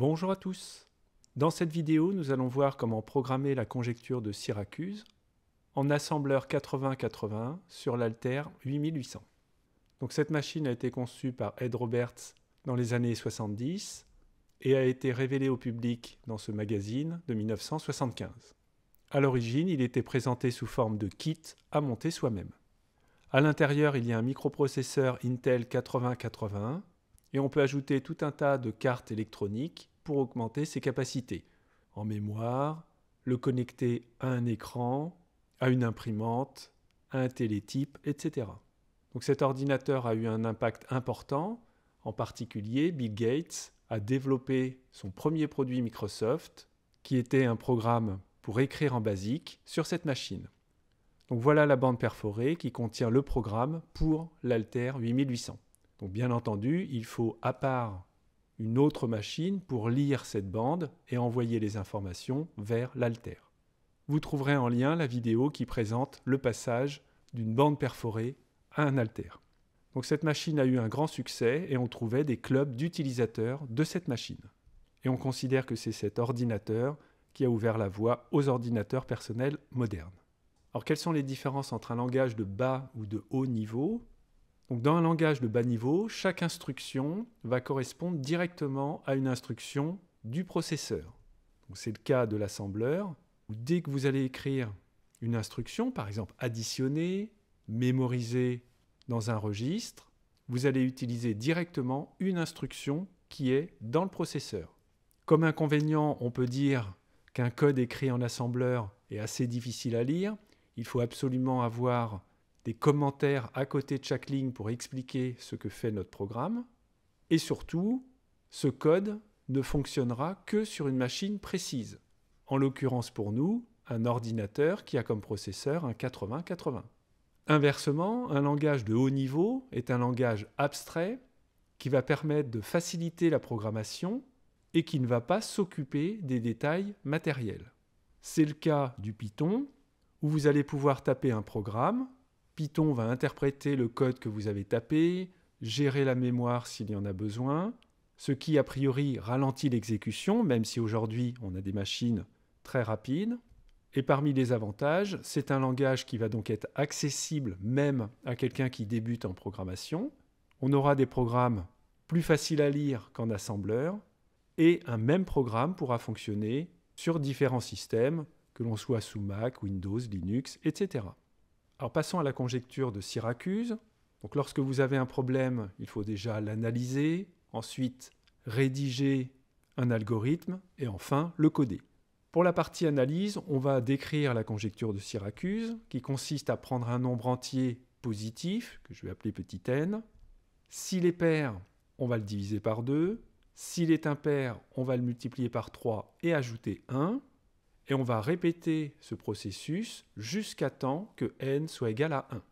Bonjour à tous. Dans cette vidéo, nous allons voir comment programmer la conjecture de Syracuse en assembleur 8080 sur l'Alter 8800. Donc cette machine a été conçue par Ed Roberts dans les années 70 et a été révélée au public dans ce magazine de 1975. À l'origine, il était présenté sous forme de kit à monter soi-même. À l'intérieur, il y a un microprocesseur Intel 8080 et on peut ajouter tout un tas de cartes électroniques pour augmenter ses capacités. En mémoire, le connecter à un écran, à une imprimante, à un télétype, etc. Donc cet ordinateur a eu un impact important. En particulier, Bill Gates a développé son premier produit Microsoft, qui était un programme pour écrire en basique sur cette machine. Donc voilà la bande perforée qui contient le programme pour l'Alter 8800. Donc bien entendu, il faut à part une autre machine pour lire cette bande et envoyer les informations vers l'alter. Vous trouverez en lien la vidéo qui présente le passage d'une bande perforée à un alter. Donc cette machine a eu un grand succès et on trouvait des clubs d'utilisateurs de cette machine. Et on considère que c'est cet ordinateur qui a ouvert la voie aux ordinateurs personnels modernes. Alors quelles sont les différences entre un langage de bas ou de haut niveau dans un langage de bas niveau, chaque instruction va correspondre directement à une instruction du processeur. C'est le cas de l'assembleur, dès que vous allez écrire une instruction, par exemple additionner, mémoriser dans un registre, vous allez utiliser directement une instruction qui est dans le processeur. Comme inconvénient, on peut dire qu'un code écrit en assembleur est assez difficile à lire. Il faut absolument avoir des commentaires à côté de chaque ligne pour expliquer ce que fait notre programme. Et surtout, ce code ne fonctionnera que sur une machine précise. En l'occurrence pour nous, un ordinateur qui a comme processeur un 8080. Inversement, un langage de haut niveau est un langage abstrait qui va permettre de faciliter la programmation et qui ne va pas s'occuper des détails matériels. C'est le cas du Python, où vous allez pouvoir taper un programme, Python va interpréter le code que vous avez tapé, gérer la mémoire s'il y en a besoin, ce qui a priori ralentit l'exécution, même si aujourd'hui on a des machines très rapides. Et parmi les avantages, c'est un langage qui va donc être accessible même à quelqu'un qui débute en programmation. On aura des programmes plus faciles à lire qu'en assembleur, et un même programme pourra fonctionner sur différents systèmes, que l'on soit sous Mac, Windows, Linux, etc passons à la conjecture de Syracuse. Donc lorsque vous avez un problème, il faut déjà l'analyser, ensuite rédiger un algorithme et enfin le coder. Pour la partie analyse, on va décrire la conjecture de Syracuse qui consiste à prendre un nombre entier positif, que je vais appeler petit n. S'il est pair, on va le diviser par 2. S'il est impair, on va le multiplier par 3 et ajouter 1. Et on va répéter ce processus jusqu'à temps que n soit égal à 1.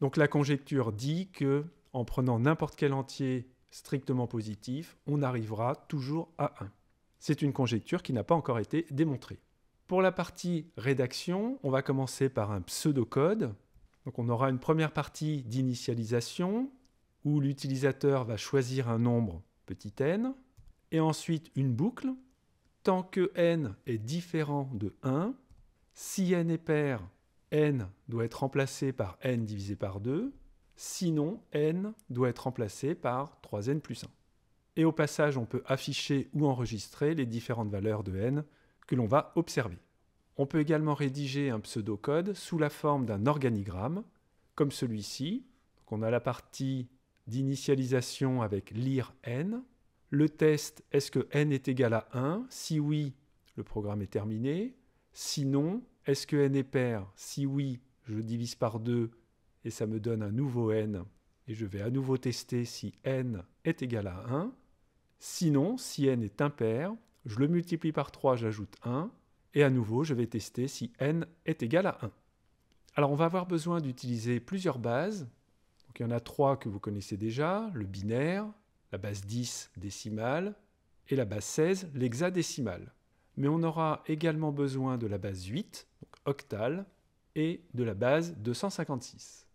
Donc la conjecture dit que en prenant n'importe quel entier strictement positif, on arrivera toujours à 1. C'est une conjecture qui n'a pas encore été démontrée. Pour la partie rédaction, on va commencer par un pseudocode. Donc on aura une première partie d'initialisation où l'utilisateur va choisir un nombre petit n et ensuite une boucle tant que n est différent de 1, si n est pair, n doit être remplacé par n divisé par 2, sinon n doit être remplacé par 3n plus 1. Et au passage, on peut afficher ou enregistrer les différentes valeurs de n que l'on va observer. On peut également rédiger un pseudocode sous la forme d'un organigramme, comme celui-ci. On a la partie d'initialisation avec lire n, le test, est-ce que n est égal à 1 Si oui, le programme est terminé. Sinon, est-ce que n est pair Si oui, je divise par 2 et ça me donne un nouveau n. Et je vais à nouveau tester si n est égal à 1. Sinon, si n est impair, je le multiplie par 3, j'ajoute 1. Et à nouveau, je vais tester si n est égal à 1. Alors on va avoir besoin d'utiliser plusieurs bases. il y en a trois que vous connaissez déjà, le binaire, la base 10 décimale et la base 16 l'hexadécimale. Mais on aura également besoin de la base 8, donc octale, et de la base 256.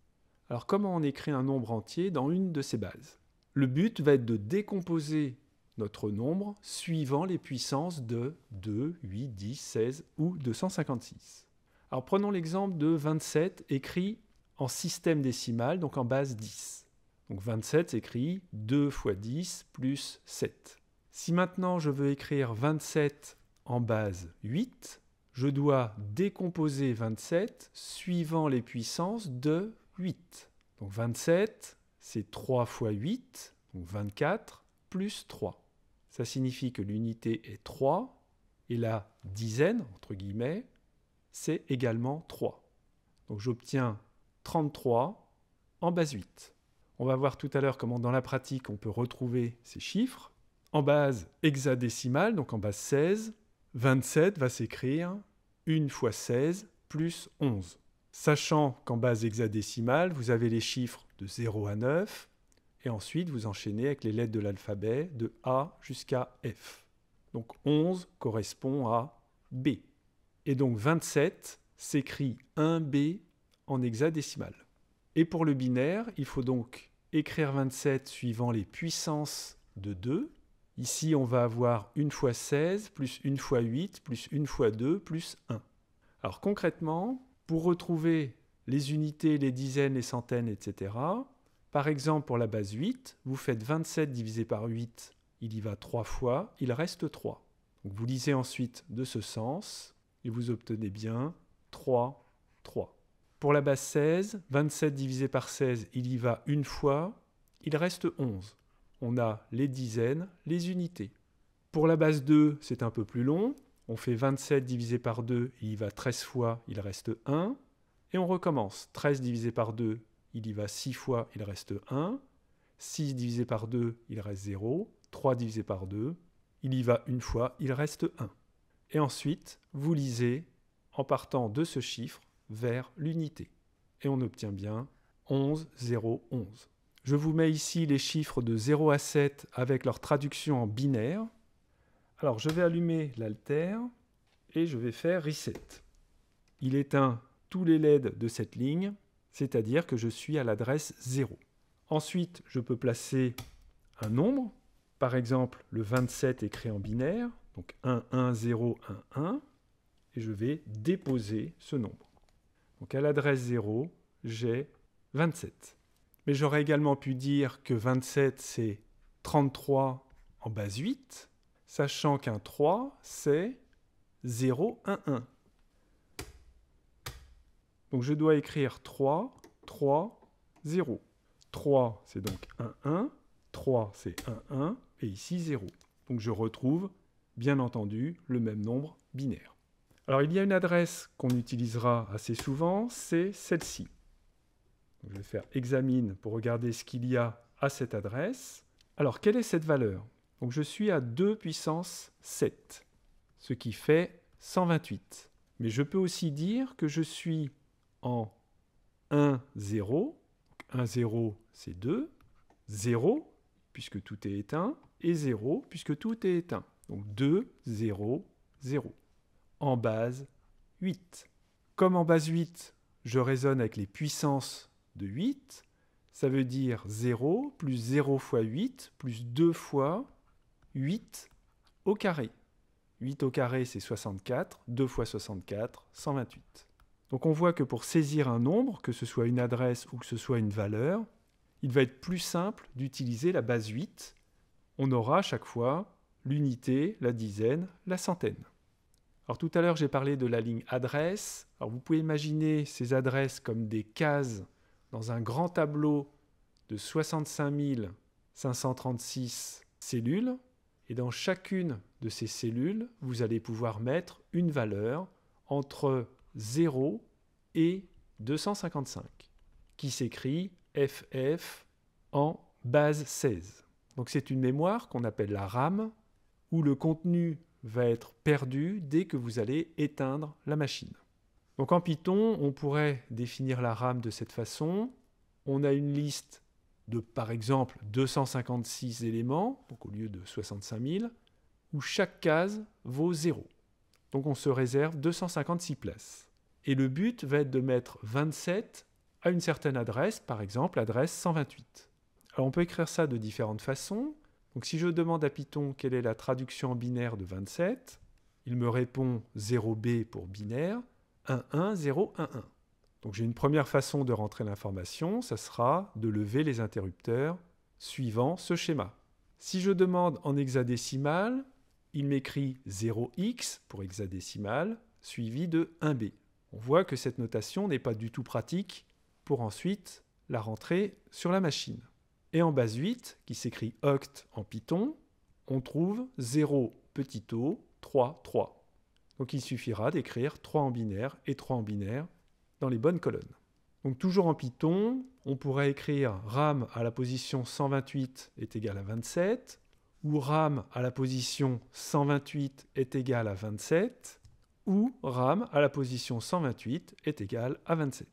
Alors comment on écrit un nombre entier dans une de ces bases Le but va être de décomposer notre nombre suivant les puissances de 2, 8, 10, 16 ou 256. Alors prenons l'exemple de 27 écrit en système décimal, donc en base 10. Donc 27 s'écrit 2 fois 10 plus 7. Si maintenant je veux écrire 27 en base 8, je dois décomposer 27 suivant les puissances de 8. Donc 27, c'est 3 fois 8, donc 24, plus 3. Ça signifie que l'unité est 3, et la dizaine, entre guillemets, c'est également 3. Donc j'obtiens 33 en base 8. On va voir tout à l'heure comment dans la pratique on peut retrouver ces chiffres. En base hexadécimale, donc en base 16, 27 va s'écrire 1 fois 16 plus 11. Sachant qu'en base hexadécimale, vous avez les chiffres de 0 à 9, et ensuite vous enchaînez avec les lettres de l'alphabet de A jusqu'à F. Donc 11 correspond à B. Et donc 27 s'écrit 1B en hexadécimale. Et pour le binaire, il faut donc écrire 27 suivant les puissances de 2. Ici, on va avoir 1 fois 16, plus 1 fois 8, plus 1 fois 2, plus 1. Alors concrètement, pour retrouver les unités, les dizaines, les centaines, etc., par exemple, pour la base 8, vous faites 27 divisé par 8, il y va 3 fois, il reste 3. vous lisez ensuite de ce sens, et vous obtenez bien 3, 3. Pour la base 16, 27 divisé par 16, il y va une fois, il reste 11. On a les dizaines, les unités. Pour la base 2, c'est un peu plus long. On fait 27 divisé par 2, il y va 13 fois, il reste 1. Et on recommence. 13 divisé par 2, il y va 6 fois, il reste 1. 6 divisé par 2, il reste 0. 3 divisé par 2, il y va une fois, il reste 1. Et ensuite, vous lisez en partant de ce chiffre vers l'unité. Et on obtient bien 11, 0, 11. Je vous mets ici les chiffres de 0 à 7 avec leur traduction en binaire. Alors je vais allumer l'alter et je vais faire reset. Il éteint tous les LED de cette ligne, c'est-à-dire que je suis à l'adresse 0. Ensuite, je peux placer un nombre. Par exemple, le 27 est écrit en binaire, donc 1, 1, 0, 1, 1. Et je vais déposer ce nombre. Donc à l'adresse 0, j'ai 27. Mais j'aurais également pu dire que 27, c'est 33 en base 8, sachant qu'un 3, c'est 0, 1, 1. Donc je dois écrire 3, 3, 0. 3, c'est donc 1, 1. 3, c'est 1, 1. Et ici, 0. Donc je retrouve, bien entendu, le même nombre binaire. Alors il y a une adresse qu'on utilisera assez souvent, c'est celle-ci. Je vais faire examine pour regarder ce qu'il y a à cette adresse. Alors quelle est cette valeur Donc je suis à 2 puissance 7, ce qui fait 128. Mais je peux aussi dire que je suis en 1, 0. 1, 0, c'est 2. 0, puisque tout est éteint. Et 0, puisque tout est éteint. Donc 2, 0, 0 en base 8. Comme en base 8, je raisonne avec les puissances de 8, ça veut dire 0 plus 0 fois 8 plus 2 fois 8 au carré. 8 au carré, c'est 64. 2 fois 64, 128. Donc on voit que pour saisir un nombre, que ce soit une adresse ou que ce soit une valeur, il va être plus simple d'utiliser la base 8. On aura à chaque fois l'unité, la dizaine, la centaine tout à l'heure, j'ai parlé de la ligne adresse. Alors vous pouvez imaginer ces adresses comme des cases dans un grand tableau de 65 536 cellules. Et dans chacune de ces cellules, vous allez pouvoir mettre une valeur entre 0 et 255, qui s'écrit FF en base 16. Donc c'est une mémoire qu'on appelle la RAM, où le contenu va être perdu dès que vous allez éteindre la machine. Donc en Python, on pourrait définir la RAM de cette façon. On a une liste de, par exemple, 256 éléments, donc au lieu de 65 000, où chaque case vaut 0. Donc on se réserve 256 places. Et le but va être de mettre 27 à une certaine adresse, par exemple adresse 128. Alors on peut écrire ça de différentes façons. Donc si je demande à Python quelle est la traduction en binaire de 27, il me répond 0b pour binaire, 11011. Donc j'ai une première façon de rentrer l'information, ça sera de lever les interrupteurs suivant ce schéma. Si je demande en hexadécimal, il m'écrit 0x pour hexadécimal suivi de 1b. On voit que cette notation n'est pas du tout pratique pour ensuite la rentrer sur la machine. Et en base 8, qui s'écrit oct en Python, on trouve 0 petit o, 3, 3. Donc il suffira d'écrire 3 en binaire et 3 en binaire dans les bonnes colonnes. Donc toujours en Python, on pourrait écrire RAM à la position 128 est égal à 27, ou RAM à la position 128 est égal à 27, ou RAM à la position 128 est égal à 27.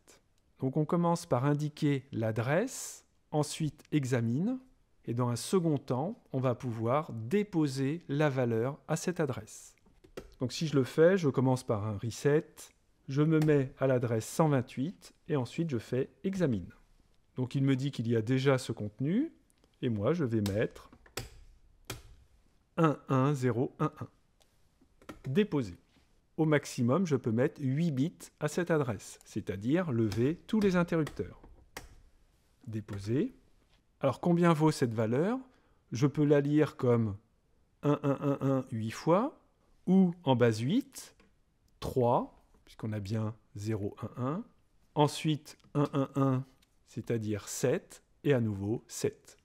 Donc on commence par indiquer l'adresse ensuite examine, et dans un second temps, on va pouvoir déposer la valeur à cette adresse. Donc si je le fais, je commence par un reset, je me mets à l'adresse 128, et ensuite je fais examine. Donc il me dit qu'il y a déjà ce contenu, et moi je vais mettre 11011. Déposer. Au maximum, je peux mettre 8 bits à cette adresse, c'est-à-dire lever tous les interrupteurs déposée. Alors combien vaut cette valeur Je peux la lire comme 1111 1, 8 fois, ou en base 8, 3, puisqu'on a bien 0, 1, 1. Ensuite 1, 1, 1, c'est-à-dire 7, et à nouveau 7.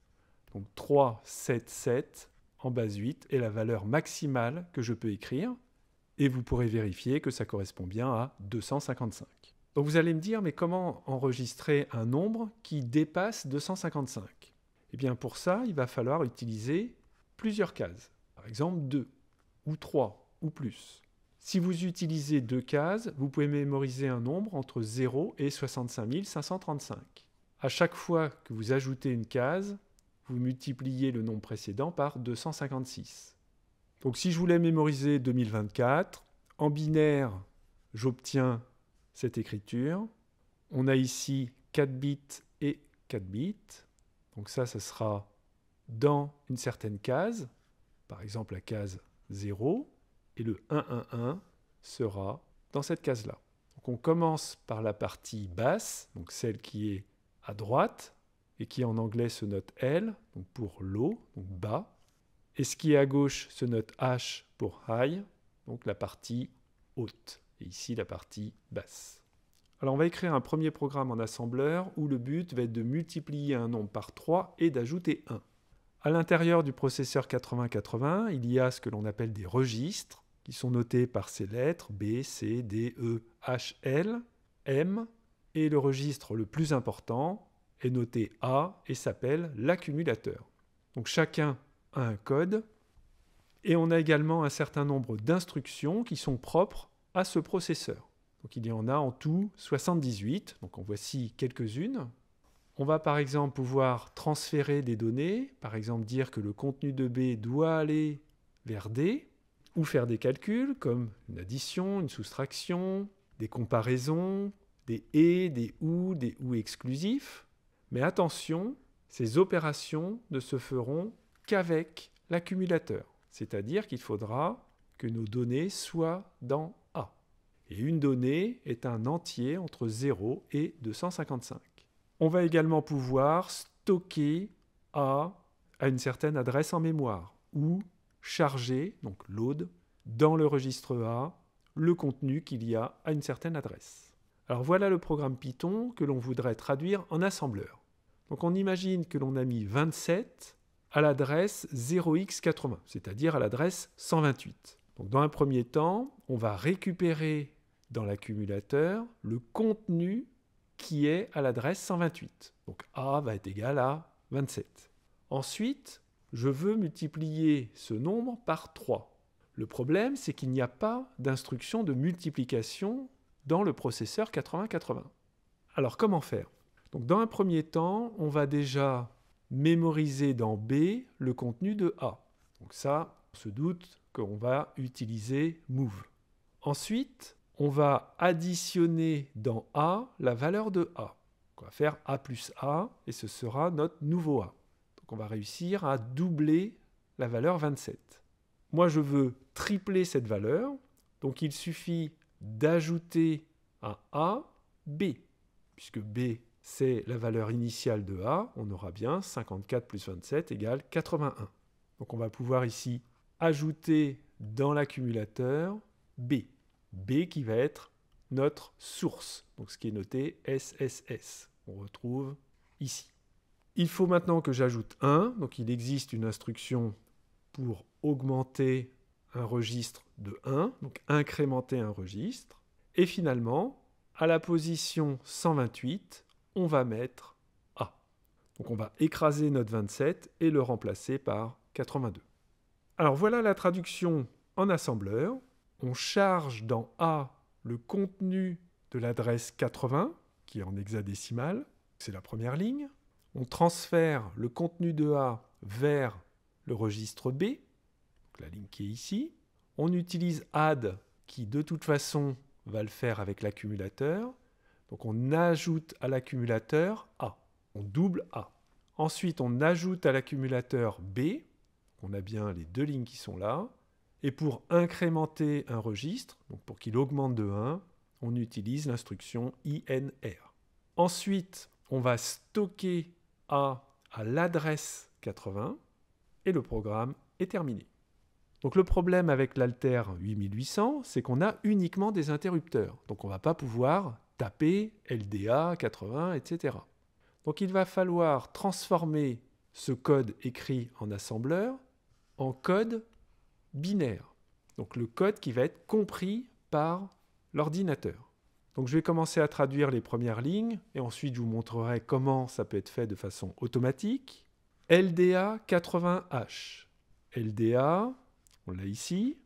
Donc 3, 7, 7 en base 8 est la valeur maximale que je peux écrire, et vous pourrez vérifier que ça correspond bien à 255. Donc vous allez me dire, mais comment enregistrer un nombre qui dépasse 255 Eh bien pour ça, il va falloir utiliser plusieurs cases. Par exemple 2 ou 3 ou plus. Si vous utilisez deux cases, vous pouvez mémoriser un nombre entre 0 et 65 535. À chaque fois que vous ajoutez une case, vous multipliez le nombre précédent par 256. Donc si je voulais mémoriser 2024, en binaire, j'obtiens cette écriture. On a ici 4 bits et 4 bits. Donc ça, ça sera dans une certaine case, par exemple la case 0, et le 111 sera dans cette case-là. Donc on commence par la partie basse, donc celle qui est à droite, et qui en anglais se note L, donc pour low, donc bas, et ce qui est à gauche se note H pour high, donc la partie haute ici la partie basse. Alors on va écrire un premier programme en assembleur où le but va être de multiplier un nombre par 3 et d'ajouter 1. À l'intérieur du processeur 8080, il y a ce que l'on appelle des registres qui sont notés par ces lettres B, C, D, E, H, L, M et le registre le plus important est noté A et s'appelle l'accumulateur. Donc chacun a un code et on a également un certain nombre d'instructions qui sont propres à ce processeur. Donc il y en a en tout 78, donc en voici quelques-unes. On va par exemple pouvoir transférer des données, par exemple dire que le contenu de B doit aller vers D, ou faire des calculs comme une addition, une soustraction, des comparaisons, des et, des ou, des ou exclusifs. Mais attention, ces opérations ne se feront qu'avec l'accumulateur, c'est-à-dire qu'il faudra que nos données soient dans et une donnée est un entier entre 0 et 255. On va également pouvoir stocker A à une certaine adresse en mémoire ou charger, donc load, dans le registre A le contenu qu'il y a à une certaine adresse. Alors voilà le programme Python que l'on voudrait traduire en assembleur. Donc on imagine que l'on a mis 27 à l'adresse 0x80, c'est-à-dire à, l'adresse 128. Donc dans un premier temps, on va récupérer dans l'accumulateur le contenu qui est à l'adresse 128. Donc A va être égal à 27. Ensuite, je veux multiplier ce nombre par 3. Le problème, c'est qu'il n'y a pas d'instruction de multiplication dans le processeur 8080. Alors comment faire Donc dans un premier temps, on va déjà mémoriser dans B le contenu de A. Donc ça, on se doute qu'on va utiliser move. Ensuite, on va additionner dans A la valeur de A. on va faire A plus A, et ce sera notre nouveau A. Donc on va réussir à doubler la valeur 27. Moi, je veux tripler cette valeur, donc il suffit d'ajouter à A B, puisque B, c'est la valeur initiale de A, on aura bien 54 plus 27 égale 81. Donc on va pouvoir ici ajouter dans l'accumulateur B. B qui va être notre source, donc ce qui est noté SSS. On retrouve ici. Il faut maintenant que j'ajoute 1, donc il existe une instruction pour augmenter un registre de 1, donc incrémenter un registre. Et finalement, à la position 128, on va mettre A. Donc on va écraser notre 27 et le remplacer par 82. Alors voilà la traduction en assembleur on charge dans A le contenu de l'adresse 80, qui est en hexadécimal, c'est la première ligne. On transfère le contenu de A vers le registre B, la ligne qui est ici. On utilise add, qui de toute façon va le faire avec l'accumulateur. Donc on ajoute à l'accumulateur A, on double A. Ensuite, on ajoute à l'accumulateur B, on a bien les deux lignes qui sont là, et pour incrémenter un registre, pour qu'il augmente de 1, on utilise l'instruction INR. Ensuite, on va stocker A à l'adresse 80 et le programme est terminé. Donc le problème avec l'alter 8800, c'est qu'on a uniquement des interrupteurs. Donc on ne va pas pouvoir taper LDA 80, etc. Donc il va falloir transformer ce code écrit en assembleur en code binaire. Donc le code qui va être compris par l'ordinateur. Donc je vais commencer à traduire les premières lignes et ensuite je vous montrerai comment ça peut être fait de façon automatique. LDA 80H. LDA, on l'a ici,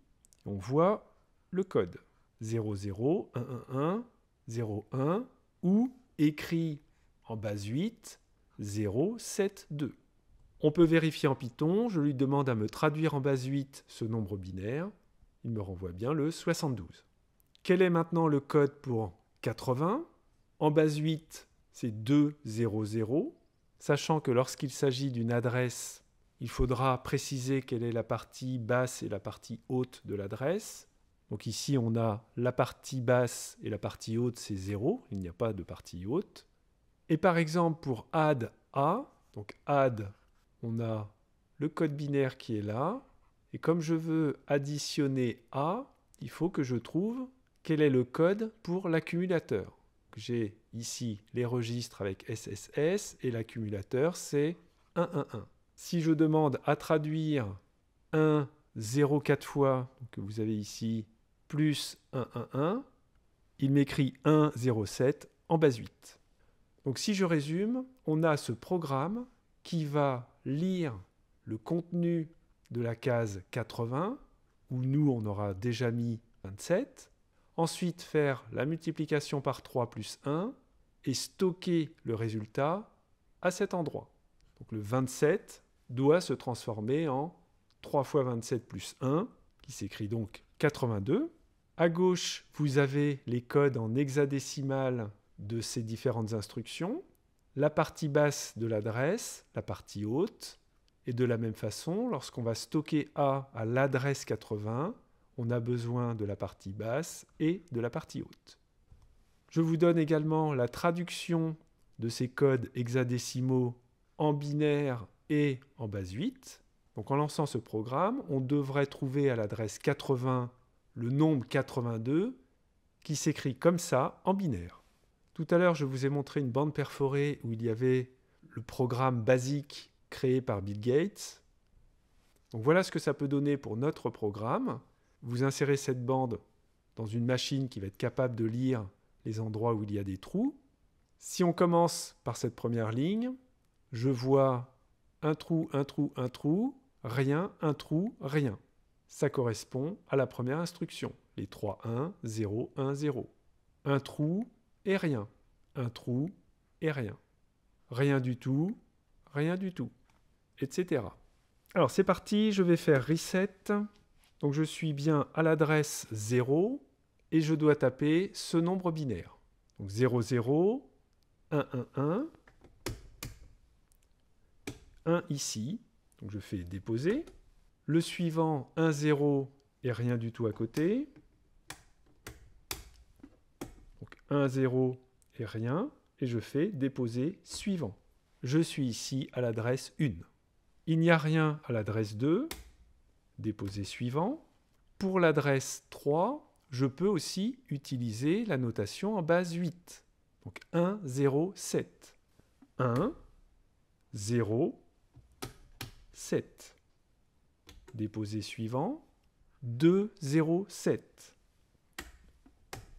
on voit le code 0011101 ou écrit en base 8 072. On peut vérifier en Python, je lui demande à me traduire en base 8 ce nombre binaire, il me renvoie bien le 72. Quel est maintenant le code pour 80 En base 8, c'est 200, sachant que lorsqu'il s'agit d'une adresse, il faudra préciser quelle est la partie basse et la partie haute de l'adresse. Donc ici, on a la partie basse et la partie haute, c'est 0, il n'y a pas de partie haute. Et par exemple, pour add A, donc add on a le code binaire qui est là, et comme je veux additionner A, il faut que je trouve quel est le code pour l'accumulateur. J'ai ici les registres avec SSS, et l'accumulateur c'est 111. Si je demande à traduire 104 fois, que vous avez ici, plus 111, il m'écrit 107 en base 8. Donc si je résume, on a ce programme qui va lire le contenu de la case 80, où nous on aura déjà mis 27, ensuite faire la multiplication par 3 plus 1 et stocker le résultat à cet endroit. Donc le 27 doit se transformer en 3 fois 27 plus 1, qui s'écrit donc 82. À gauche, vous avez les codes en hexadécimal de ces différentes instructions la partie basse de l'adresse, la partie haute. Et de la même façon, lorsqu'on va stocker A à l'adresse 80, on a besoin de la partie basse et de la partie haute. Je vous donne également la traduction de ces codes hexadécimaux en binaire et en base 8. Donc en lançant ce programme, on devrait trouver à l'adresse 80 le nombre 82 qui s'écrit comme ça en binaire. Tout à l'heure, je vous ai montré une bande perforée où il y avait le programme basique créé par Bill Gates. Donc voilà ce que ça peut donner pour notre programme. Vous insérez cette bande dans une machine qui va être capable de lire les endroits où il y a des trous. Si on commence par cette première ligne, je vois un trou, un trou, un trou, rien, un trou, rien. Ça correspond à la première instruction, les 3, 1, 0, 1, 0. Un trou, et rien. Un trou et rien. Rien du tout, rien du tout, etc. Alors c'est parti, je vais faire reset. Donc je suis bien à l'adresse 0 et je dois taper ce nombre binaire. Donc 0, 0, 1, 1, 1, 1 ici. Donc je fais déposer. Le suivant, 1, 0 et rien du tout à côté. 1, 0 et rien, et je fais déposer suivant. Je suis ici à l'adresse 1. Il n'y a rien à l'adresse 2, déposer suivant. Pour l'adresse 3, je peux aussi utiliser la notation en base 8. Donc 1, 0, 7. 1, 0, 7. Déposer suivant. 2, 0, 7.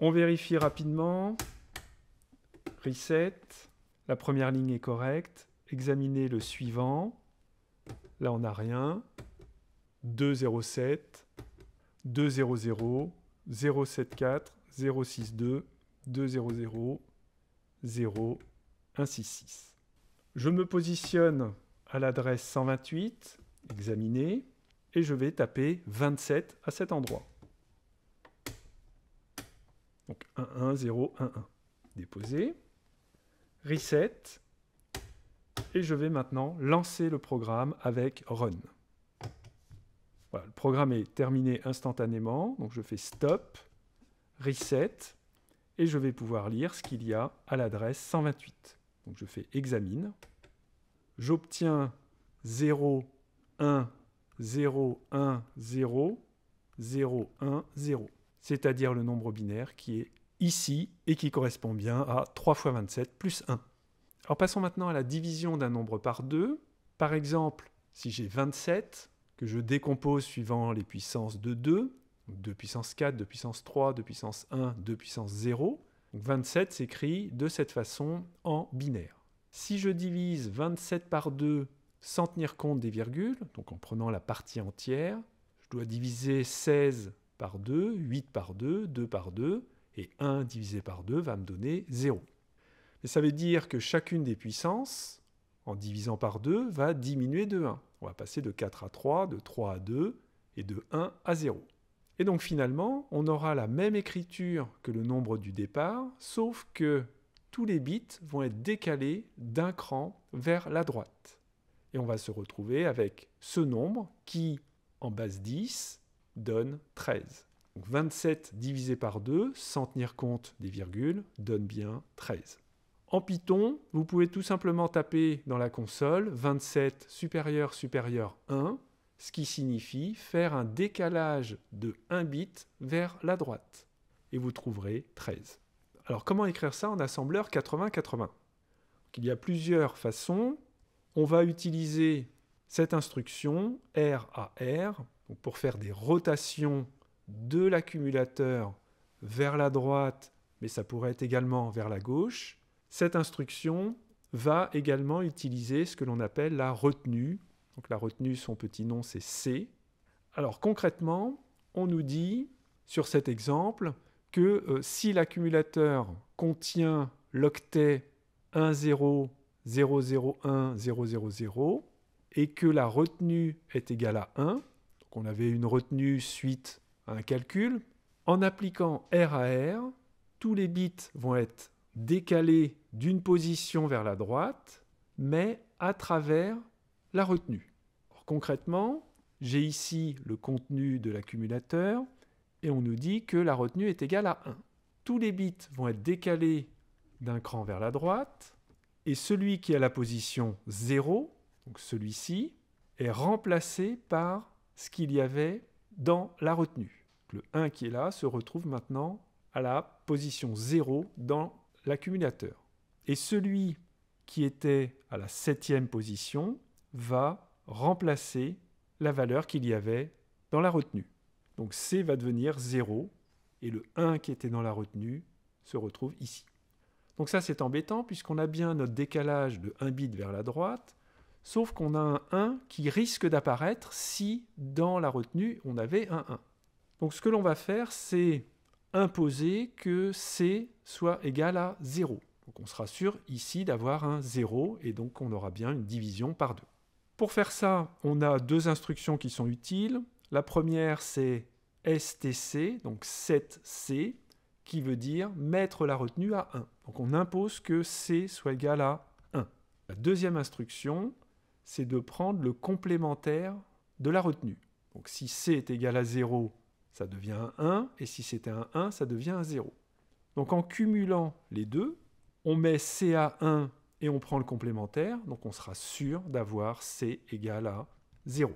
On vérifie rapidement. Reset. La première ligne est correcte. Examiner le suivant. Là, on n'a rien. 207, 200, 074, 062, 200, 0, Je me positionne à l'adresse 128, examiner, et je vais taper 27 à cet endroit. Donc 1, 1, 0, 1, 1. déposé, Reset. Et je vais maintenant lancer le programme avec Run. Voilà, le programme est terminé instantanément. Donc je fais Stop, Reset. Et je vais pouvoir lire ce qu'il y a à l'adresse 128. Donc je fais Examine. J'obtiens 0, 1, 0, 1, 0, 0, 1, 0 c'est-à-dire le nombre binaire qui est ici et qui correspond bien à 3 fois 27 plus 1. Alors passons maintenant à la division d'un nombre par 2. Par exemple, si j'ai 27, que je décompose suivant les puissances de 2, 2 puissance 4, 2 puissance 3, 2 puissance 1, 2 puissance 0, 27 s'écrit de cette façon en binaire. Si je divise 27 par 2 sans tenir compte des virgules, donc en prenant la partie entière, je dois diviser 16 par 2, 8 par 2, 2 par 2, et 1 divisé par 2 va me donner 0. Mais ça veut dire que chacune des puissances, en divisant par 2, va diminuer de 1. On va passer de 4 à 3, de 3 à 2, et de 1 à 0. Et donc finalement, on aura la même écriture que le nombre du départ, sauf que tous les bits vont être décalés d'un cran vers la droite. Et on va se retrouver avec ce nombre qui, en base 10, donne 13. Donc 27 divisé par 2, sans tenir compte des virgules, donne bien 13. En Python, vous pouvez tout simplement taper dans la console 27 supérieur supérieur 1, ce qui signifie faire un décalage de 1 bit vers la droite. Et vous trouverez 13. Alors comment écrire ça en assembleur 80-80 Il y a plusieurs façons. On va utiliser cette instruction RAR pour faire des rotations de l'accumulateur vers la droite, mais ça pourrait être également vers la gauche, cette instruction va également utiliser ce que l'on appelle la retenue. Donc la retenue, son petit nom, c'est C. Alors concrètement, on nous dit sur cet exemple que euh, si l'accumulateur contient l'octet 0 et que la retenue est égale à 1, qu'on avait une retenue suite à un calcul. En appliquant R à R, tous les bits vont être décalés d'une position vers la droite, mais à travers la retenue. concrètement, j'ai ici le contenu de l'accumulateur et on nous dit que la retenue est égale à 1. Tous les bits vont être décalés d'un cran vers la droite et celui qui a la position 0, donc celui-ci, est remplacé par ce qu'il y avait dans la retenue. Le 1 qui est là se retrouve maintenant à la position 0 dans l'accumulateur. Et celui qui était à la septième position va remplacer la valeur qu'il y avait dans la retenue. Donc C va devenir 0 et le 1 qui était dans la retenue se retrouve ici. Donc ça c'est embêtant puisqu'on a bien notre décalage de 1 bit vers la droite Sauf qu'on a un 1 qui risque d'apparaître si dans la retenue on avait un 1. Donc ce que l'on va faire, c'est imposer que C soit égal à 0. Donc on sera sûr ici d'avoir un 0 et donc on aura bien une division par 2. Pour faire ça, on a deux instructions qui sont utiles. La première, c'est STC, donc 7C, qui veut dire mettre la retenue à 1. Donc on impose que C soit égal à 1. La deuxième instruction, c'est de prendre le complémentaire de la retenue. Donc si C est égal à 0, ça devient un 1, et si c'était un 1, ça devient un 0. Donc en cumulant les deux, on met C à 1 et on prend le complémentaire, donc on sera sûr d'avoir C égal à 0.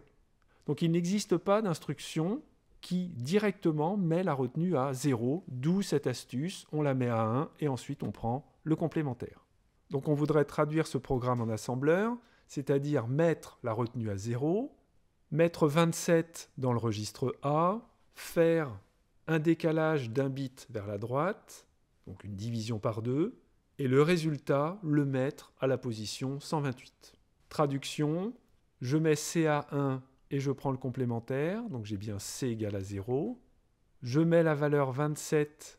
Donc il n'existe pas d'instruction qui directement met la retenue à 0, d'où cette astuce, on la met à 1 et ensuite on prend le complémentaire. Donc on voudrait traduire ce programme en assembleur, c'est-à-dire mettre la retenue à 0, mettre 27 dans le registre A, faire un décalage d'un bit vers la droite, donc une division par deux, et le résultat, le mettre à la position 128. Traduction, je mets ca 1 et je prends le complémentaire, donc j'ai bien C égale à 0. Je mets la valeur 27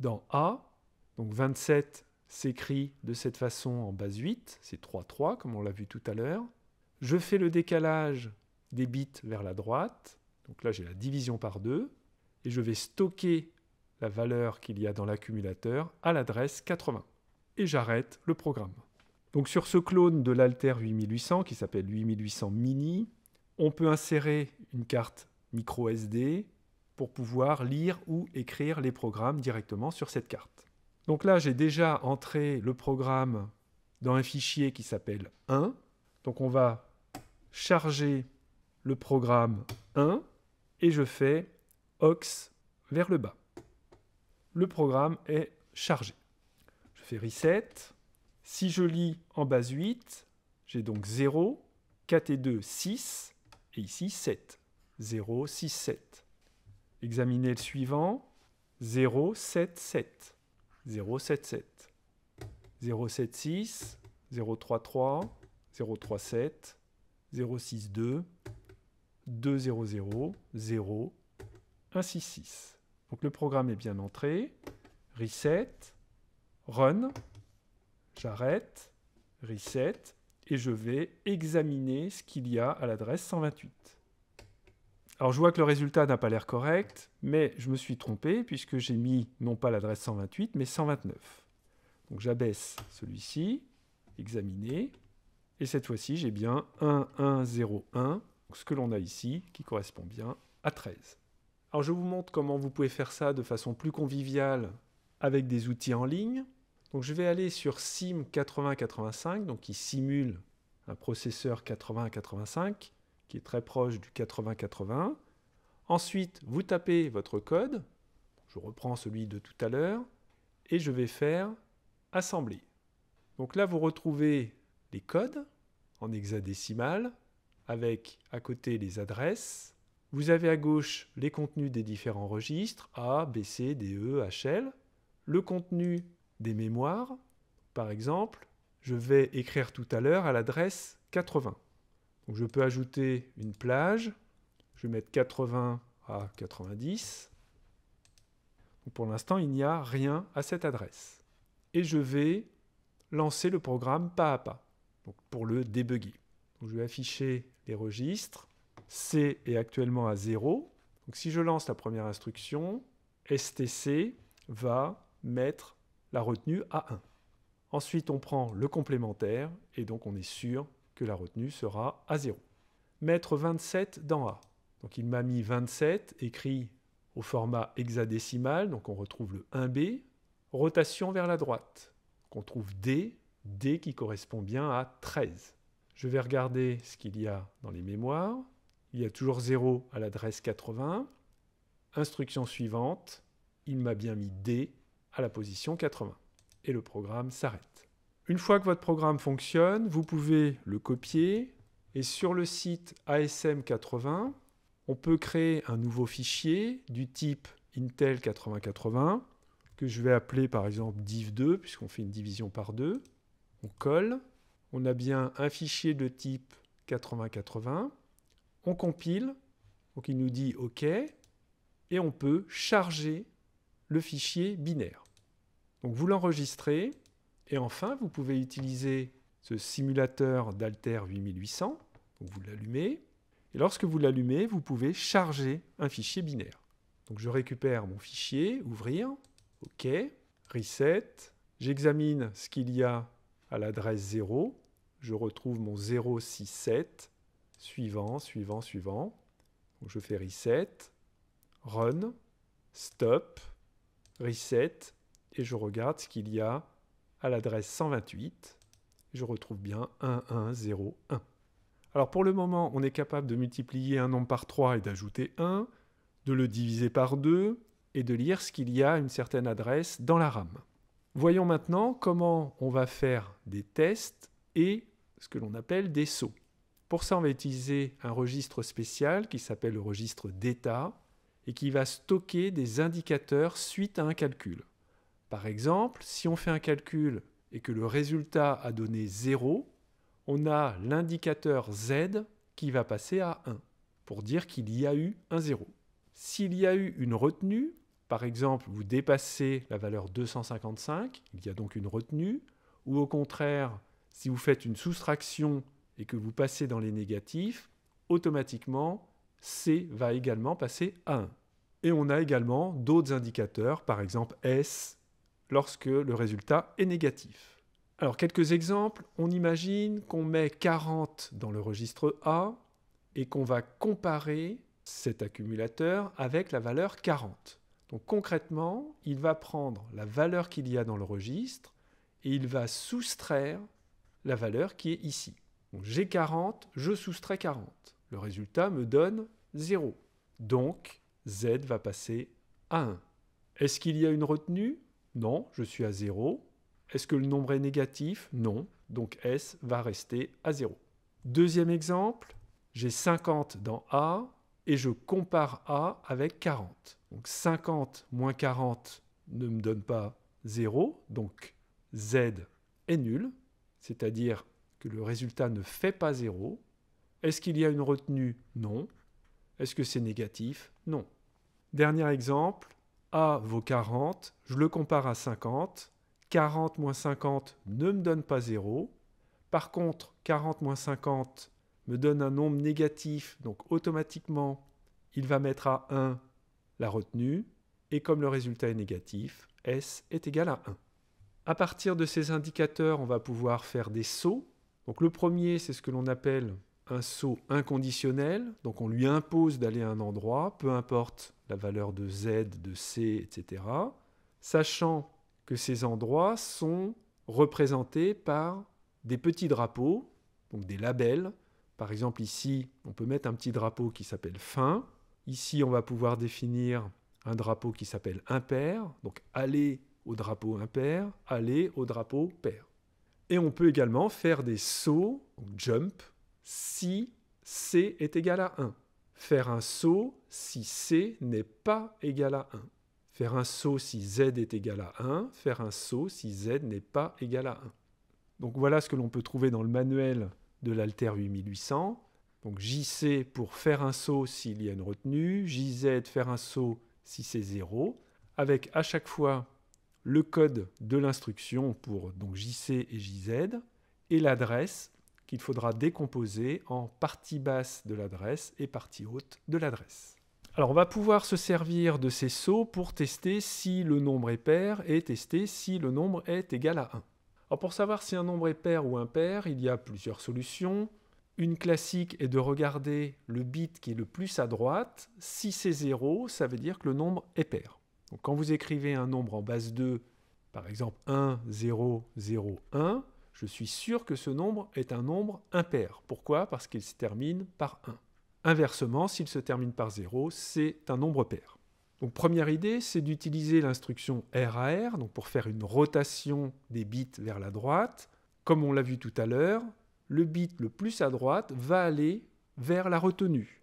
dans A, donc 27 s'écrit de cette façon en base 8, c'est 33 comme on l'a vu tout à l'heure. Je fais le décalage des bits vers la droite, donc là j'ai la division par 2, et je vais stocker la valeur qu'il y a dans l'accumulateur à l'adresse 80. Et j'arrête le programme. Donc sur ce clone de l'Alter 8800 qui s'appelle 8800 mini, on peut insérer une carte micro SD pour pouvoir lire ou écrire les programmes directement sur cette carte. Donc là, j'ai déjà entré le programme dans un fichier qui s'appelle 1. Donc on va charger le programme 1 et je fais OX vers le bas. Le programme est chargé. Je fais reset. Si je lis en base 8, j'ai donc 0, 4 et 2, 6, et ici 7. 0, 6, 7. Examinez le suivant. 0, 7, 7. 077, 076, 033, 037, 062, 200, 0, 166. Donc le programme est bien entré. Reset, run, j'arrête, reset, et je vais examiner ce qu'il y a à l'adresse 128. Alors je vois que le résultat n'a pas l'air correct, mais je me suis trompé puisque j'ai mis non pas l'adresse 128, mais 129. Donc j'abaisse celui-ci, examiner, et cette fois-ci j'ai bien 1101, ce que l'on a ici qui correspond bien à 13. Alors je vous montre comment vous pouvez faire ça de façon plus conviviale avec des outils en ligne. Donc je vais aller sur SIM 8085, donc qui simule un processeur 8085 qui est très proche du 8080. Ensuite, vous tapez votre code, je reprends celui de tout à l'heure, et je vais faire assembler. Donc là, vous retrouvez les codes en hexadécimal, avec à côté les adresses. Vous avez à gauche les contenus des différents registres, A, B, C, D, E, HL. Le contenu des mémoires, par exemple, je vais écrire tout à l'heure à l'adresse 80 je peux ajouter une plage. Je vais mettre 80 à 90. pour l'instant, il n'y a rien à cette adresse. Et je vais lancer le programme pas à pas pour le débugger. je vais afficher les registres. C est actuellement à 0. Donc si je lance la première instruction, STC va mettre la retenue à 1. Ensuite, on prend le complémentaire et donc on est sûr que la retenue sera à 0. Mettre 27 dans A. Donc il m'a mis 27, écrit au format hexadécimal, donc on retrouve le 1B, rotation vers la droite, qu'on trouve D, D qui correspond bien à 13. Je vais regarder ce qu'il y a dans les mémoires. Il y a toujours 0 à l'adresse 80. Instruction suivante, il m'a bien mis D à la position 80. Et le programme s'arrête. Une fois que votre programme fonctionne, vous pouvez le copier et sur le site ASM80, on peut créer un nouveau fichier du type Intel 8080 que je vais appeler par exemple div2 puisqu'on fait une division par deux. On colle, on a bien un fichier de type 8080, on compile, donc il nous dit OK, et on peut charger le fichier binaire. Donc vous l'enregistrez, et enfin, vous pouvez utiliser ce simulateur d'Alter 8800. vous l'allumez. Et lorsque vous l'allumez, vous pouvez charger un fichier binaire. Donc je récupère mon fichier, ouvrir, OK, reset. J'examine ce qu'il y a à l'adresse 0. Je retrouve mon 067. Suivant, suivant, suivant. je fais reset, run, stop, reset. Et je regarde ce qu'il y a à l'adresse 128, je retrouve bien 1101. Alors pour le moment, on est capable de multiplier un nombre par 3 et d'ajouter 1, de le diviser par 2 et de lire ce qu'il y a à une certaine adresse dans la RAM. Voyons maintenant comment on va faire des tests et ce que l'on appelle des sauts. Pour ça, on va utiliser un registre spécial qui s'appelle le registre d'état et qui va stocker des indicateurs suite à un calcul. Par exemple, si on fait un calcul et que le résultat a donné 0, on a l'indicateur Z qui va passer à 1 pour dire qu'il y a eu un 0. S'il y a eu une retenue, par exemple, vous dépassez la valeur 255, il y a donc une retenue, ou au contraire, si vous faites une soustraction et que vous passez dans les négatifs, automatiquement, C va également passer à 1. Et on a également d'autres indicateurs, par exemple S, lorsque le résultat est négatif. Alors quelques exemples, on imagine qu'on met 40 dans le registre A et qu'on va comparer cet accumulateur avec la valeur 40. Donc concrètement, il va prendre la valeur qu'il y a dans le registre et il va soustraire la valeur qui est ici. J'ai 40, je soustrais 40. Le résultat me donne 0. Donc Z va passer à 1. Est-ce qu'il y a une retenue non, je suis à 0. Est-ce que le nombre est négatif Non, donc S va rester à 0. Deuxième exemple, j'ai 50 dans A et je compare A avec 40. Donc 50 moins 40 ne me donne pas 0, donc Z est nul, c'est-à-dire que le résultat ne fait pas 0. Est-ce qu'il y a une retenue Non. Est-ce que c'est négatif Non. Dernier exemple, a vaut 40, je le compare à 50. 40 moins 50 ne me donne pas 0. Par contre, 40 moins 50 me donne un nombre négatif, donc automatiquement, il va mettre à 1 la retenue, et comme le résultat est négatif, S est égal à 1. A partir de ces indicateurs, on va pouvoir faire des sauts. Donc le premier, c'est ce que l'on appelle un saut inconditionnel, donc on lui impose d'aller à un endroit, peu importe la valeur de Z, de C, etc., sachant que ces endroits sont représentés par des petits drapeaux, donc des labels. Par exemple, ici, on peut mettre un petit drapeau qui s'appelle fin. Ici, on va pouvoir définir un drapeau qui s'appelle impair, donc aller au drapeau impair, aller au drapeau pair. Et on peut également faire des sauts, jump, si C est égal à 1. Faire un saut si C n'est pas égal à 1. Faire un saut si Z est égal à 1. Faire un saut si Z n'est pas égal à 1. Donc voilà ce que l'on peut trouver dans le manuel de l'Alter 8800. Donc JC pour faire un saut s'il y a une retenue, JZ faire un saut si c'est 0, avec à chaque fois le code de l'instruction pour donc JC et JZ et l'adresse qu'il faudra décomposer en partie basse de l'adresse et partie haute de l'adresse. Alors on va pouvoir se servir de ces sauts pour tester si le nombre est pair et tester si le nombre est égal à 1. Alors pour savoir si un nombre est pair ou impair, il y a plusieurs solutions. Une classique est de regarder le bit qui est le plus à droite. Si c'est 0, ça veut dire que le nombre est pair. Donc quand vous écrivez un nombre en base 2, par exemple 1, 0, 0, 1, je suis sûr que ce nombre est un nombre impair. Pourquoi Parce qu'il se termine par 1. Inversement, s'il se termine par 0, c'est un nombre pair. Donc première idée, c'est d'utiliser l'instruction RAR donc pour faire une rotation des bits vers la droite. Comme on l'a vu tout à l'heure, le bit le plus à droite va aller vers la retenue.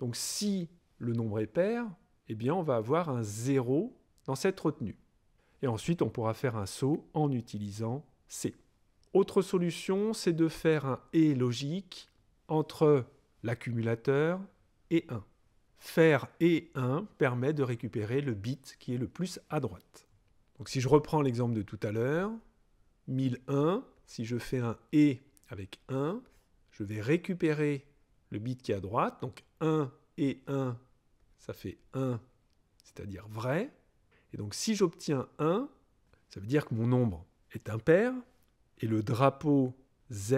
Donc si le nombre est pair, eh bien on va avoir un 0 dans cette retenue. Et ensuite, on pourra faire un saut en utilisant C. Autre solution, c'est de faire un et logique entre l'accumulateur et 1. Faire et 1 permet de récupérer le bit qui est le plus à droite. Donc si je reprends l'exemple de tout à l'heure, 1001, si je fais un et avec 1, je vais récupérer le bit qui est à droite. Donc 1 et 1, ça fait 1, c'est-à-dire vrai. Et donc si j'obtiens 1, ça veut dire que mon nombre est impair, et le drapeau Z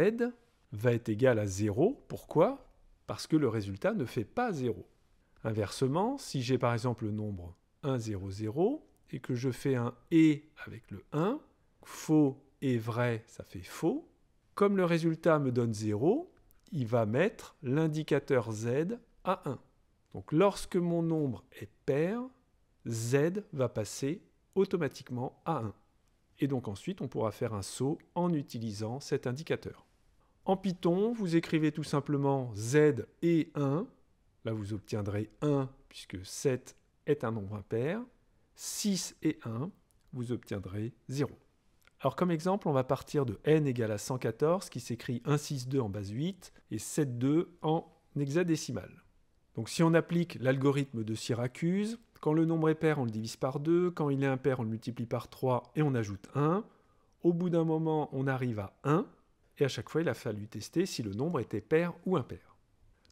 va être égal à 0. Pourquoi Parce que le résultat ne fait pas 0. Inversement, si j'ai par exemple le nombre 1, 0, 0 et que je fais un et avec le 1, faux et vrai, ça fait faux. Comme le résultat me donne 0, il va mettre l'indicateur Z à 1. Donc lorsque mon nombre est pair, Z va passer automatiquement à 1. Et donc ensuite, on pourra faire un saut en utilisant cet indicateur. En Python, vous écrivez tout simplement z et 1. Là, vous obtiendrez 1 puisque 7 est un nombre impair. 6 et 1, vous obtiendrez 0. Alors comme exemple, on va partir de n égale à 114 qui s'écrit 1, 6, 2 en base 8 et 72 en hexadécimal. Donc si on applique l'algorithme de Syracuse, quand le nombre est pair, on le divise par 2. Quand il est impair, on le multiplie par 3 et on ajoute 1. Au bout d'un moment, on arrive à 1. Et à chaque fois, il a fallu tester si le nombre était pair ou impair.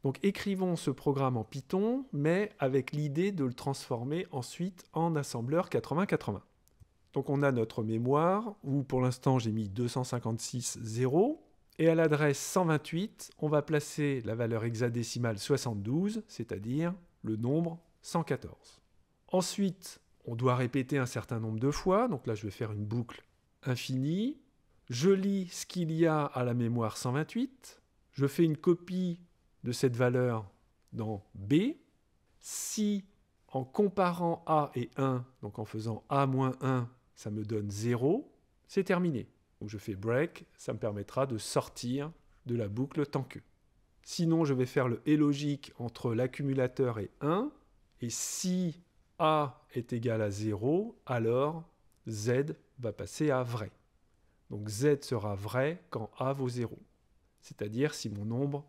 Donc écrivons ce programme en Python, mais avec l'idée de le transformer ensuite en assembleur 8080. Donc on a notre mémoire, où pour l'instant j'ai mis 256 0, et à l'adresse 128, on va placer la valeur hexadécimale 72, c'est-à-dire le nombre 114. Ensuite, on doit répéter un certain nombre de fois. Donc là, je vais faire une boucle infinie. Je lis ce qu'il y a à la mémoire 128. Je fais une copie de cette valeur dans B. Si en comparant A et 1, donc en faisant A-1, moins ça me donne 0, c'est terminé. Donc je fais break, ça me permettra de sortir de la boucle tant que. Sinon, je vais faire le et logique entre l'accumulateur et 1. Et si a est égal à 0, alors Z va passer à vrai. Donc Z sera vrai quand A vaut 0, c'est-à-dire si mon nombre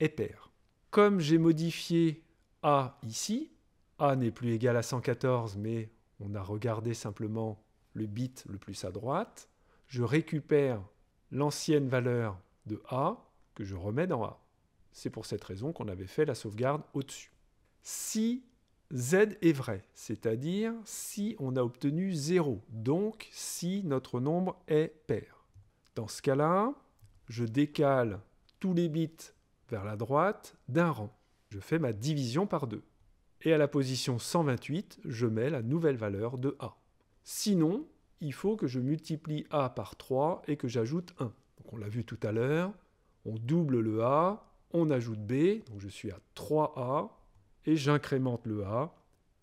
est pair. Comme j'ai modifié A ici, A n'est plus égal à 114, mais on a regardé simplement le bit le plus à droite, je récupère l'ancienne valeur de A que je remets dans A. C'est pour cette raison qu'on avait fait la sauvegarde au-dessus. Si Z est vrai, c'est-à-dire si on a obtenu 0, donc si notre nombre est pair. Dans ce cas-là, je décale tous les bits vers la droite d'un rang. Je fais ma division par 2. Et à la position 128, je mets la nouvelle valeur de A. Sinon, il faut que je multiplie A par 3 et que j'ajoute 1. on l'a vu tout à l'heure, on double le A, on ajoute B, donc je suis à 3A, et j'incrémente le A,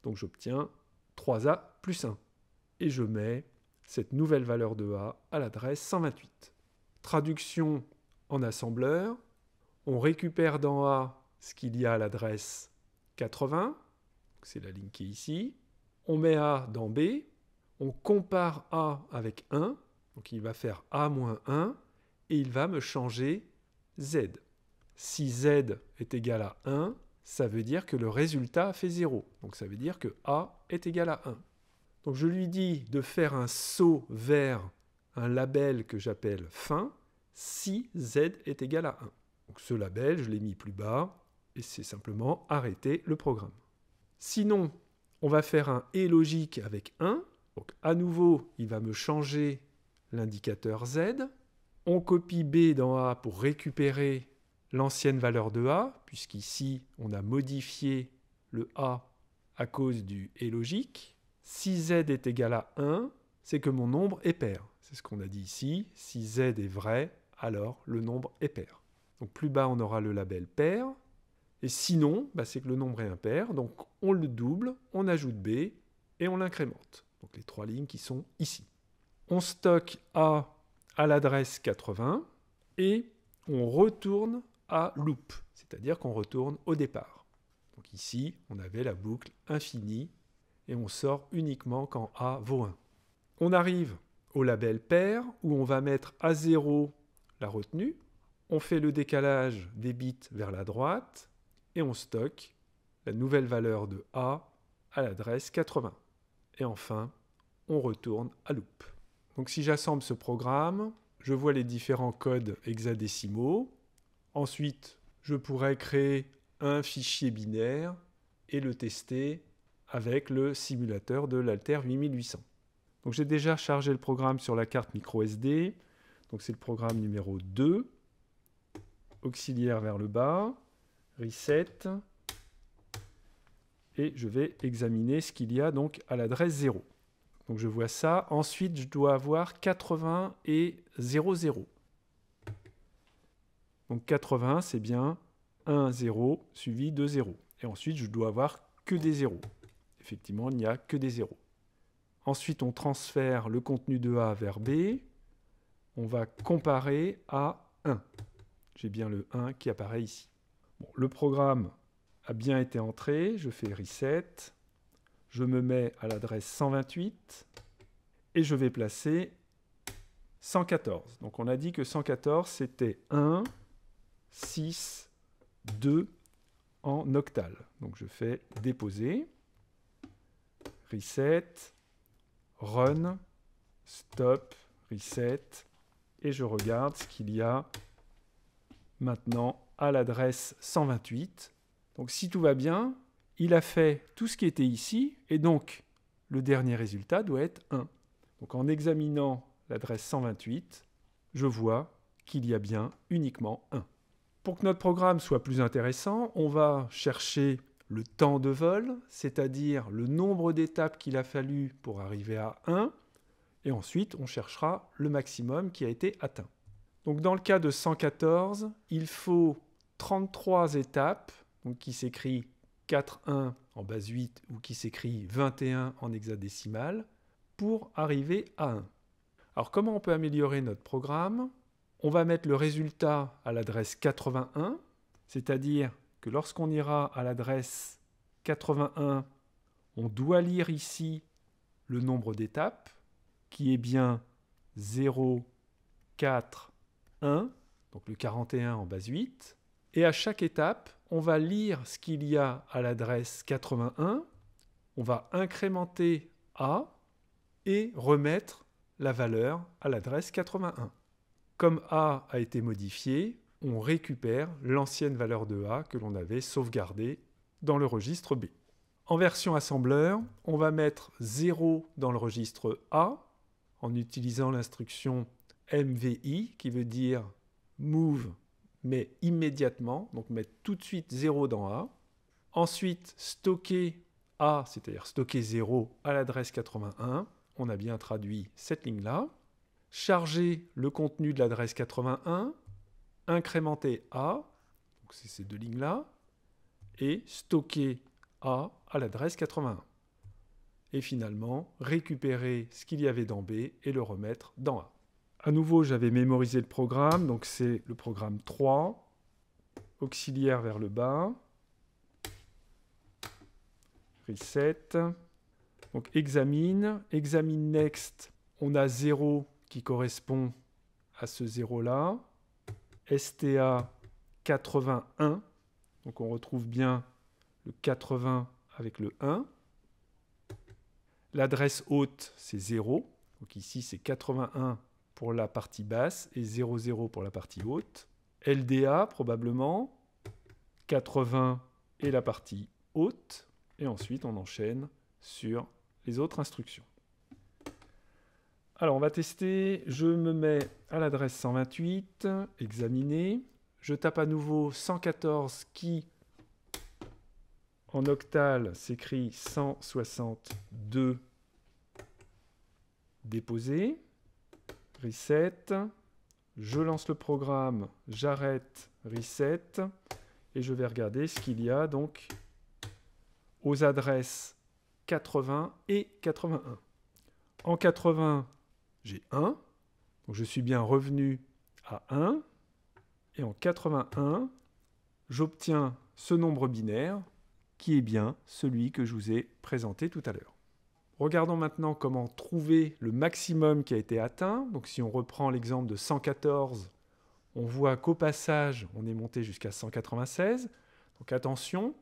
donc j'obtiens 3A plus 1. Et je mets cette nouvelle valeur de A à l'adresse 128. Traduction en assembleur, on récupère dans A ce qu'il y a à l'adresse 80, c'est la ligne qui est ici, on met A dans B, on compare A avec 1, donc il va faire A-1, moins et il va me changer Z. Si Z est égal à 1, ça veut dire que le résultat fait 0. Donc ça veut dire que A est égal à 1. Donc je lui dis de faire un saut vers un label que j'appelle fin si Z est égal à 1. Donc ce label, je l'ai mis plus bas, et c'est simplement arrêter le programme. Sinon, on va faire un et logique avec 1. Donc à nouveau, il va me changer l'indicateur Z. On copie B dans A pour récupérer l'ancienne valeur de A, puisqu'ici on a modifié le A à cause du et logique. Si Z est égal à 1, c'est que mon nombre est pair. C'est ce qu'on a dit ici. Si Z est vrai, alors le nombre est pair. Donc plus bas, on aura le label pair. Et sinon, bah, c'est que le nombre est impair. Donc on le double, on ajoute B et on l'incrémente. Donc les trois lignes qui sont ici. On stocke A à l'adresse 80 et on retourne à loop, c'est-à-dire qu'on retourne au départ. Donc ici, on avait la boucle infinie et on sort uniquement quand A vaut 1. On arrive au label pair où on va mettre à 0 la retenue, on fait le décalage des bits vers la droite et on stocke la nouvelle valeur de A à l'adresse 80. Et enfin, on retourne à loop. Donc si j'assemble ce programme, je vois les différents codes hexadécimaux, Ensuite, je pourrais créer un fichier binaire et le tester avec le simulateur de l'Alter 8800. Donc j'ai déjà chargé le programme sur la carte micro SD. Donc c'est le programme numéro 2, auxiliaire vers le bas, reset, et je vais examiner ce qu'il y a donc à l'adresse 0. Donc je vois ça. Ensuite, je dois avoir 80 et 00. Donc 80, c'est bien 1, 0, suivi de 0. Et ensuite, je dois avoir que des 0. Effectivement, il n'y a que des 0. Ensuite, on transfère le contenu de A vers B. On va comparer à 1. J'ai bien le 1 qui apparaît ici. le programme a bien été entré. Je fais reset. Je me mets à l'adresse 128 et je vais placer 114. Donc on a dit que 114 c'était 1, 6, 2 en octal. Donc je fais déposer, reset, run, stop, reset, et je regarde ce qu'il y a maintenant à l'adresse 128. Donc si tout va bien, il a fait tout ce qui était ici, et donc le dernier résultat doit être 1. Donc en examinant l'adresse 128, je vois qu'il y a bien uniquement 1. Pour que notre programme soit plus intéressant, on va chercher le temps de vol, c'est-à-dire le nombre d'étapes qu'il a fallu pour arriver à 1, et ensuite on cherchera le maximum qui a été atteint. Donc dans le cas de 114, il faut 33 étapes, qui s'écrit 4.1 en base 8 ou qui s'écrit 21 en hexadécimal, pour arriver à 1. Alors comment on peut améliorer notre programme on va mettre le résultat à l'adresse 81, c'est-à-dire que lorsqu'on ira à l'adresse 81, on doit lire ici le nombre d'étapes, qui est bien 0, 4, 1, donc le 41 en base 8. Et à chaque étape, on va lire ce qu'il y a à l'adresse 81, on va incrémenter A et remettre la valeur à l'adresse 81. Comme A a été modifié, on récupère l'ancienne valeur de A que l'on avait sauvegardée dans le registre B. En version assembleur, on va mettre 0 dans le registre A en utilisant l'instruction MVI qui veut dire move mais immédiatement, donc mettre tout de suite 0 dans A. Ensuite, stocker A, c'est-à-dire stocker 0 à l'adresse 81. On a bien traduit cette ligne-là charger le contenu de l'adresse 81, incrémenter A, donc c'est ces deux lignes-là, et stocker A à l'adresse 81. Et finalement, récupérer ce qu'il y avait dans B et le remettre dans A. À nouveau, j'avais mémorisé le programme, donc c'est le programme 3, auxiliaire vers le bas, reset, donc examine, examine next, on a 0 qui correspond à ce zéro là STA 81, donc on retrouve bien le 80 avec le 1. L'adresse haute, c'est 0, donc ici c'est 81 pour la partie basse et 00 pour la partie haute. LDA probablement, 80 et la partie haute, et ensuite on enchaîne sur les autres instructions. Alors, on va tester. Je me mets à l'adresse 128, examiner. Je tape à nouveau 114 qui, en octal, s'écrit 162 déposé. Reset. Je lance le programme, j'arrête, reset. Et je vais regarder ce qu'il y a donc aux adresses 80 et 81. En 80, j'ai 1. Donc je suis bien revenu à 1. Et en 81, j'obtiens ce nombre binaire qui est bien celui que je vous ai présenté tout à l'heure. Regardons maintenant comment trouver le maximum qui a été atteint. Donc si on reprend l'exemple de 114, on voit qu'au passage, on est monté jusqu'à 196. Donc attention,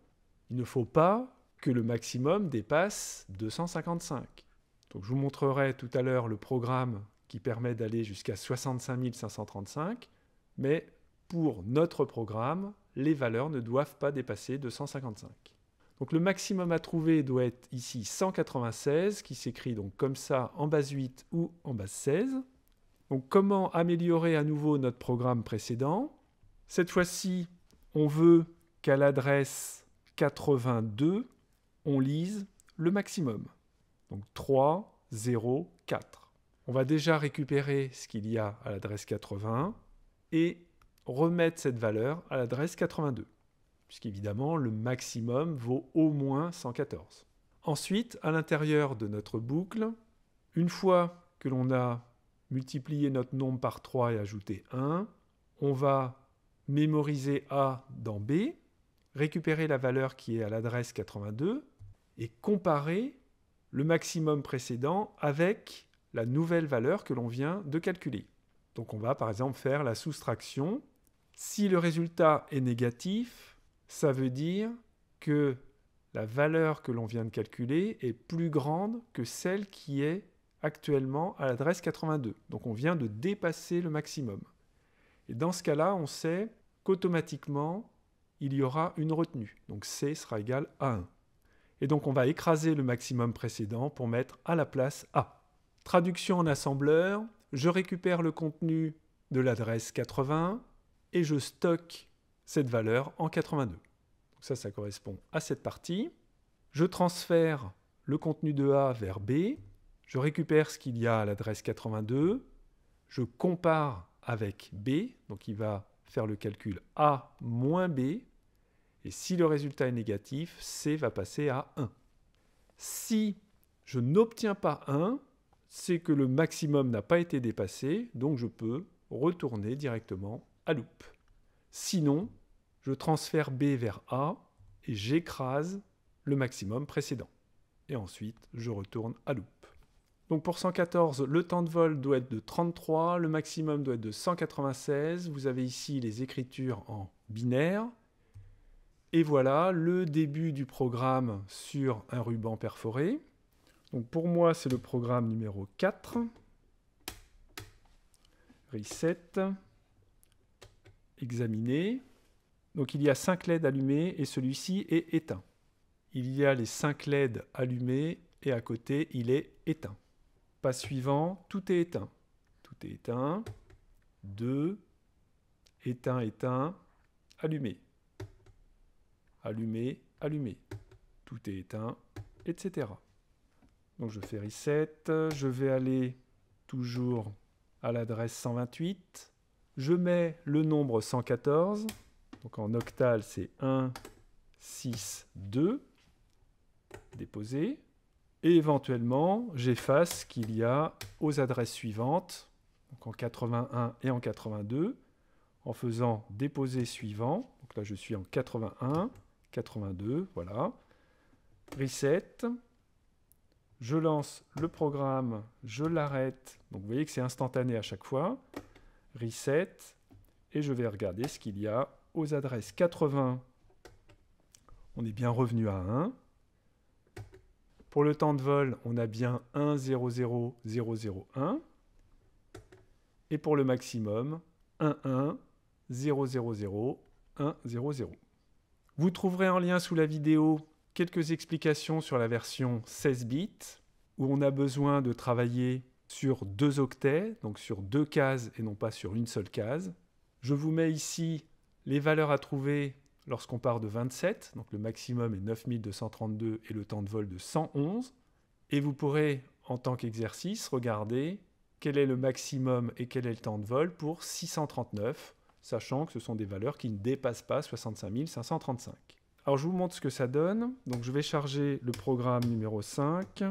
il ne faut pas que le maximum dépasse 255 je vous montrerai tout à l'heure le programme qui permet d'aller jusqu'à 65 535, mais pour notre programme, les valeurs ne doivent pas dépasser 255. Donc le maximum à trouver doit être ici 196, qui s'écrit donc comme ça en base 8 ou en base 16. Donc comment améliorer à nouveau notre programme précédent Cette fois-ci, on veut qu'à l'adresse 82, on lise le maximum. Donc 3, 0, 4. On va déjà récupérer ce qu'il y a à l'adresse 80 et remettre cette valeur à l'adresse 82, puisqu'évidemment le maximum vaut au moins 114. Ensuite, à l'intérieur de notre boucle, une fois que l'on a multiplié notre nombre par 3 et ajouté 1, on va mémoriser A dans B, récupérer la valeur qui est à l'adresse 82 et comparer le maximum précédent avec la nouvelle valeur que l'on vient de calculer. Donc on va par exemple faire la soustraction. Si le résultat est négatif, ça veut dire que la valeur que l'on vient de calculer est plus grande que celle qui est actuellement à l'adresse 82. Donc on vient de dépasser le maximum. Et dans ce cas-là, on sait qu'automatiquement, il y aura une retenue. Donc C sera égal à 1. Et donc on va écraser le maximum précédent pour mettre à la place A. Traduction en assembleur, je récupère le contenu de l'adresse 80 et je stocke cette valeur en 82. Donc ça, ça correspond à cette partie. Je transfère le contenu de A vers B, je récupère ce qu'il y a à l'adresse 82, je compare avec B, donc il va faire le calcul A moins B, et si le résultat est négatif, C va passer à 1. Si je n'obtiens pas 1, c'est que le maximum n'a pas été dépassé, donc je peux retourner directement à loop. Sinon, je transfère B vers A et j'écrase le maximum précédent. Et ensuite, je retourne à loop. Donc pour 114, le temps de vol doit être de 33, le maximum doit être de 196. Vous avez ici les écritures en binaire. Et voilà le début du programme sur un ruban perforé. Donc pour moi, c'est le programme numéro 4. Reset. Examiné. Donc il y a 5 LED allumés et celui-ci est éteint. Il y a les 5 LED allumés et à côté, il est éteint. Pas suivant, tout est éteint. Tout est éteint. 2. Éteint, éteint. Allumé allumer, allumé, Tout est éteint, etc. Donc je fais reset, je vais aller toujours à l'adresse 128, je mets le nombre 114, donc en octal c'est 1, 6, 2, déposer, et éventuellement j'efface ce qu'il y a aux adresses suivantes, donc en 81 et en 82, en faisant déposer suivant, donc là je suis en 81, 82, voilà. Reset. Je lance le programme, je l'arrête. Donc vous voyez que c'est instantané à chaque fois. Reset. Et je vais regarder ce qu'il y a aux adresses 80. On est bien revenu à 1. Pour le temps de vol, on a bien 1, 0, 0, 0, 0, 1. Et pour le maximum, 1, 1, 0, 0, 0, 1, 0, 0. Vous trouverez en lien sous la vidéo quelques explications sur la version 16 bits, où on a besoin de travailler sur deux octets, donc sur deux cases et non pas sur une seule case. Je vous mets ici les valeurs à trouver lorsqu'on part de 27, donc le maximum est 9232 et le temps de vol de 111. Et vous pourrez, en tant qu'exercice, regarder quel est le maximum et quel est le temps de vol pour 639, sachant que ce sont des valeurs qui ne dépassent pas 65 535. Alors je vous montre ce que ça donne. Donc je vais charger le programme numéro 5.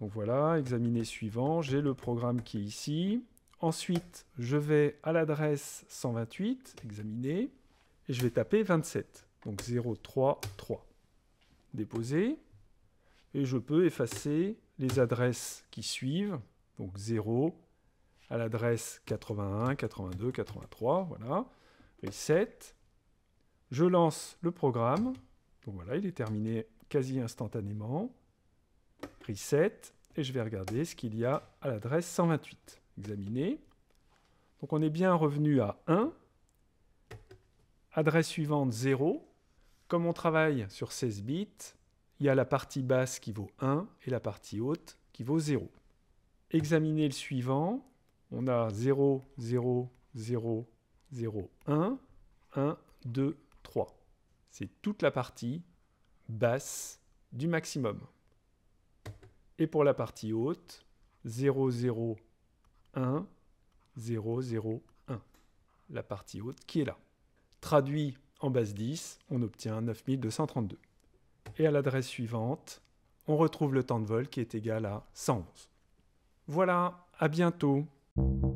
Donc voilà, examiner suivant, j'ai le programme qui est ici. Ensuite, je vais à l'adresse 128, examiner, et je vais taper 27. Donc 033. Déposer. Et je peux effacer les adresses qui suivent. Donc 0, à l'adresse 81, 82, 83, voilà, reset. Je lance le programme, donc voilà, il est terminé quasi instantanément, reset, et je vais regarder ce qu'il y a à l'adresse 128. Examiner. Donc on est bien revenu à 1, adresse suivante 0. Comme on travaille sur 16 bits, il y a la partie basse qui vaut 1 et la partie haute qui vaut 0. Examiner le suivant on a 0, 0, 0, 0, 1, 1, 2, 3. C'est toute la partie basse du maximum. Et pour la partie haute, 0, 0, 1, 0, 0, 1. La partie haute qui est là. Traduit en base 10, on obtient 9232. Et à l'adresse suivante, on retrouve le temps de vol qui est égal à 111. Voilà, à bientôt Thank you.